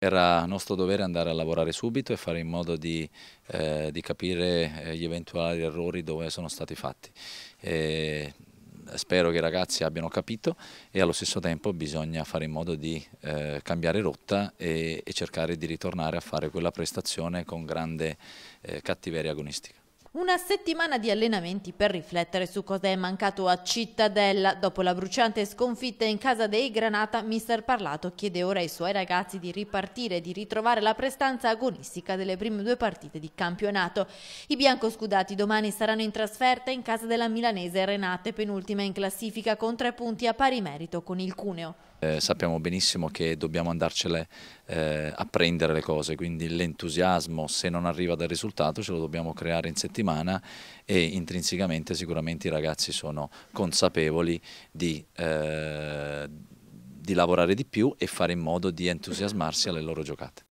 Era nostro dovere andare a lavorare subito e fare in modo di, eh, di capire eh, gli eventuali errori dove sono stati fatti. E spero che i ragazzi abbiano capito e allo stesso tempo bisogna fare in modo di eh, cambiare rotta e, e, cercare di ritornare a fare quella prestazione con grande eh, cattiveria agonistica. Una settimana di allenamenti per riflettere su cosa è mancato a Cittadella. Dopo la bruciante sconfitta in casa dei Granata, mister Parlato chiede ora ai suoi ragazzi di ripartire e di ritrovare la prestanza agonistica delle prime due partite di campionato. I biancoscudati domani saranno in trasferta in casa della milanese Renate, penultima in classifica con tre punti a pari merito con il Cuneo. Eh, sappiamo benissimo che dobbiamo andarcele eh, apprendere le cose, quindi l'entusiasmo se non arriva dal risultato ce lo dobbiamo creare in settimana e intrinsecamente sicuramente i ragazzi sono consapevoli di, eh, di lavorare di più e fare in modo di entusiasmarsi alle loro giocate.